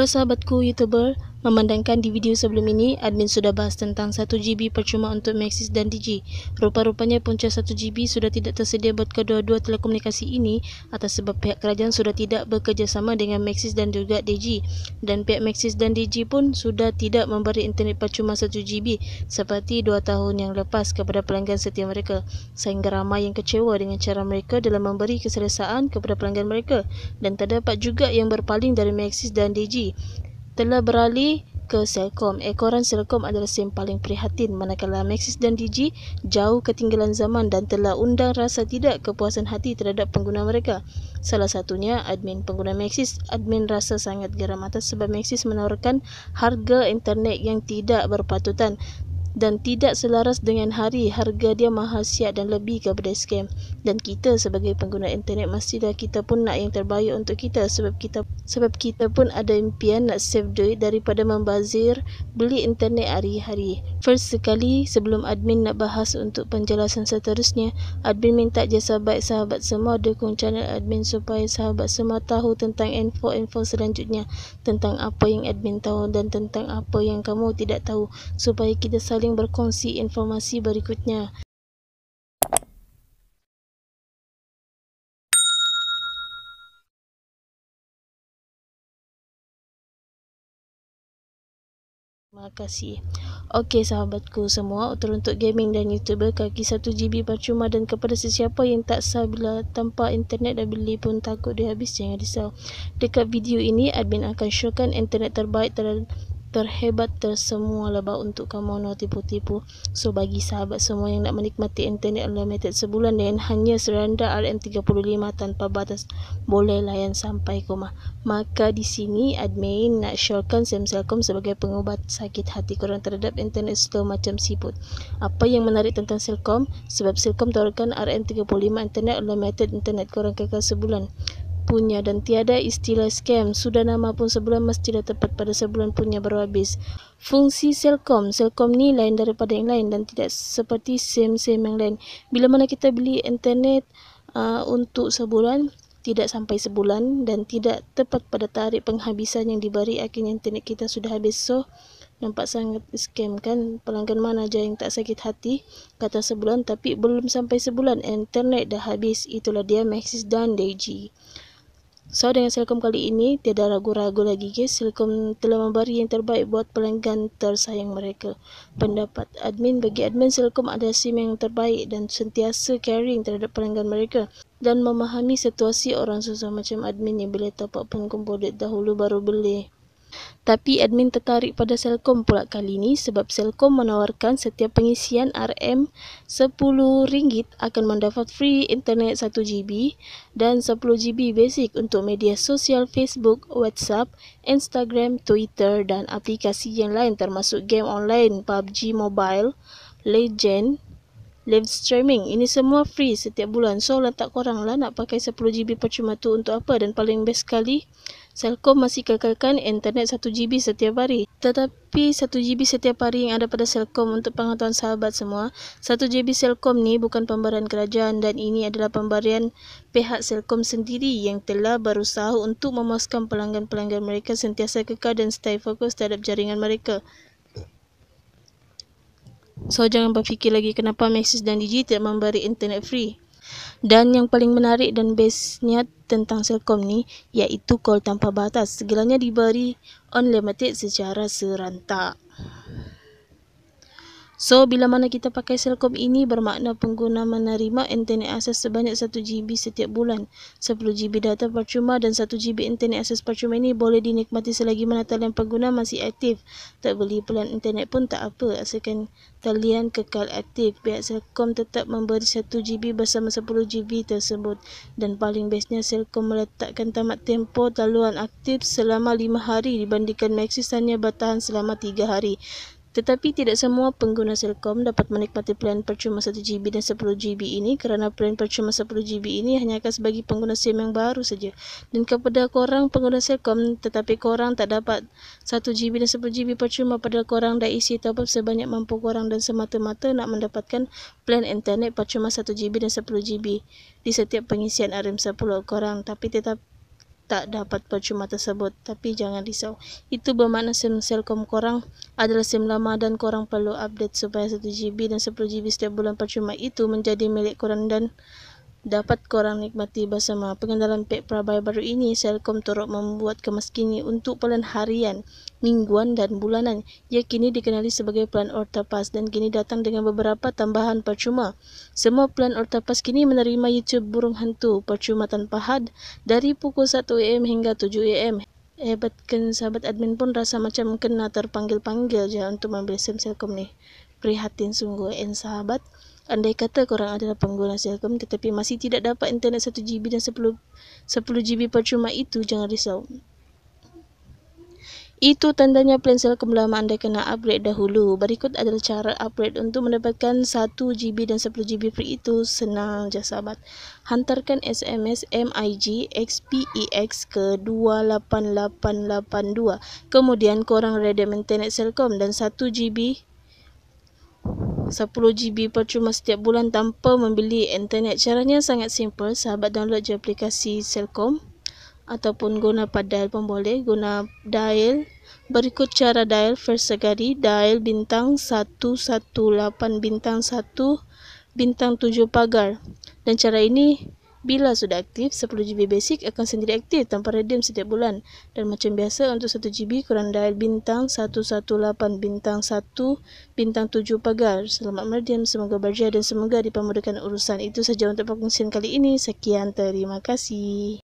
Halo sahabatku YouTuber, Memandangkan di video sebelum ini, admin sudah bahas tentang 1GB percuma untuk Maxis dan Digi. Rupa-rupanya punca 1GB sudah tidak tersedia buat kedua-dua telekomunikasi ini atas sebab pihak kerajaan sudah tidak bekerjasama dengan Maxis dan juga Digi. Dan pihak Maxis dan Digi pun sudah tidak memberi internet percuma 1GB seperti 2 tahun yang lepas kepada pelanggan setia mereka. Sehingga ramai yang kecewa dengan cara mereka dalam memberi keselesaan kepada pelanggan mereka. Dan terdapat juga yang berpaling dari Maxis dan Digi telah beralih ke Selcom. Ekoran Selcom adalah sim paling prihatin manakala Maxis dan Digi jauh ketinggalan zaman dan telah undang rasa tidak kepuasan hati terhadap pengguna mereka. Salah satunya admin pengguna Maxis, admin rasa sangat geram atas sebab Maxis menawarkan harga internet yang tidak berpatutan dan tidak selaras dengan hari harga dia mahal siap dan lebih kepada scam. Dan kita sebagai pengguna internet mestilah kita pun nak yang terbaik untuk kita sebab kita sebab kita pun ada impian nak save duit daripada membazir beli internet hari-hari. First sekali sebelum admin nak bahas untuk penjelasan seterusnya, admin minta jasa baik sahabat semua dukung channel admin supaya sahabat semua tahu tentang info-info selanjutnya tentang apa yang admin tahu dan tentang apa yang kamu tidak tahu supaya kita saling berkongsi informasi berikutnya. Terima kasih. Okey sahabatku semua, untuk gaming dan YouTuber kaki 1GB percuma dan kepada sesiapa yang tak sah bila tanpa internet dan beli pun takut dia habis jangan risau. Dekat video ini admin akan showkan internet terbaik terhadap terhebat tersemua lebah untuk kamu no tipu-tipu. So bagi sahabat semua yang nak menikmati internet unlimited sebulan dan hanya seranda RM35 tanpa batas boleh layan sampai koma. Maka di sini admin nak syorkan Samselcom sebagai pengubat sakit hati korang terhadap internet slow macam siput. Apa yang menarik tentang Selcom? Sebab Selcom tawarkan RM35 internet unlimited internet korang kekal sebulan punya dan tiada istilah scam. Sudah nama pun sebulan mestilah tepat pada sebulan punya baru habis. Fungsi Selcom. Selcom ni lain daripada yang lain dan tidak seperti SIM-SIM yang lain. Bila mana kita beli internet uh, untuk sebulan, tidak sampai sebulan dan tidak tepat pada tarikh penghabisan yang diberi akhirnya internet kita sudah habis. So, nampak sangat scam kan pelanggan mana aja yang tak sakit hati kata sebulan tapi belum sampai sebulan internet dah habis itulah dia Maxis dan Deji So dengan Silcom kali ini tiada ragu-ragu lagi guys Silcom telah memberi yang terbaik buat pelanggan tersayang mereka. Pendapat admin bagi admin Silcom ada SIM yang terbaik dan sentiasa caring terhadap pelanggan mereka dan memahami situasi orang susah macam admin yang bila top up pun kumpul dahulu baru beli. Tapi admin tertarik pada Selcom pula kali ini sebab Selcom menawarkan setiap pengisian RM10 akan mendapat free internet 1GB dan 10GB basic untuk media sosial Facebook, WhatsApp, Instagram, Twitter dan aplikasi yang lain termasuk game online PUBG Mobile, Legend, live streaming. Ini semua free setiap bulan. So, lah tak korang lah nak pakai 10GB percuma tu untuk apa dan paling best sekali... Selcom masih kekalkan internet 1GB setiap hari. Tetapi 1GB setiap hari yang ada pada Selcom untuk pengetahuan sahabat semua, 1GB Selcom ni bukan pembayaran kerajaan dan ini adalah pembayaran pihak Selcom sendiri yang telah berusaha untuk memuaskan pelanggan-pelanggan mereka sentiasa kekal dan stay fokus terhadap jaringan mereka. So jangan berfikir lagi kenapa Maxis dan Digi tidak memberi internet free. Dan yang paling menarik dan bestnya tentang Selcom ni iaitu call tanpa batas segalanya diberi unlimited secara serentak. So, bila mana kita pakai Selcom ini bermakna pengguna menerima internet akses sebanyak 1 GB setiap bulan. 10 GB data percuma dan 1 GB internet akses percuma ini boleh dinikmati selagi mana talian pengguna masih aktif. Tak beli pelan internet pun tak apa, asalkan talian kekal aktif. Pihak Selcom tetap memberi 1 GB bersama 10 GB tersebut. Dan paling bestnya, Selcom meletakkan tamat tempo taluan aktif selama 5 hari dibandingkan Maxis hanya bertahan selama 3 hari. Tetapi tidak semua pengguna Silcom dapat menikmati plan percuma 1GB dan 10GB ini kerana plan percuma 10GB ini hanya akan sebagai pengguna SIM yang baru saja. Dan kepada korang pengguna Silcom tetapi korang tak dapat 1GB dan 10GB percuma padahal korang dah isi top sebanyak mampu korang dan semata-mata nak mendapatkan plan internet percuma 1GB dan 10GB di setiap pengisian RM10 korang tapi tetap tak dapat percuma tersebut. Tapi jangan risau. Itu bermakna SIM Selcom korang adalah SIM lama dan korang perlu update supaya 1GB dan 10GB setiap bulan percuma itu menjadi milik korang dan Dapat korang nikmati bersama pengendalian Pek perabai baru ini, Selkom turut membuat kemas kini untuk pelan harian, mingguan dan bulanan. Ia kini dikenali sebagai pelan Ortapas dan kini datang dengan beberapa tambahan percuma. Semua pelan Ortapas kini menerima YouTube Burung Hantu Percuma Tanpa Had dari pukul 1am hingga 7am. Hebat sahabat admin pun rasa macam kena terpanggil-panggil je untuk membeli sim Selkom ni. Prihatin sungguh en eh, sahabat. Andai kata korang adalah pengguna Silcom tetapi masih tidak dapat internet 1GB dan 10, 10GB percuma itu, jangan risau. Itu tandanya plan Silcom lama anda kena upgrade dahulu. Berikut adalah cara upgrade untuk mendapatkan 1GB dan 10GB free itu. Senang je sahabat. Hantarkan SMS MIG XPEX ke 28882. Kemudian korang ready maintenance Silcom dan 1GB 10GB percuma setiap bulan tanpa membeli internet. Caranya sangat simple. Sahabat download je aplikasi Selcom ataupun guna padal pun boleh. Guna dial. Berikut cara dial first sekali. Dial bintang 118 bintang 1 bintang 7 pagar. Dan cara ini bila sudah aktif, 10 GB basic akan sendiri aktif tanpa redeem setiap bulan. Dan macam biasa, untuk 1 GB kurang dial bintang 118 bintang 1 bintang 7 pagar. Selamat meredim, semoga berjaya dan semoga dipermudahkan urusan. Itu saja untuk perkongsian kali ini. Sekian, terima kasih.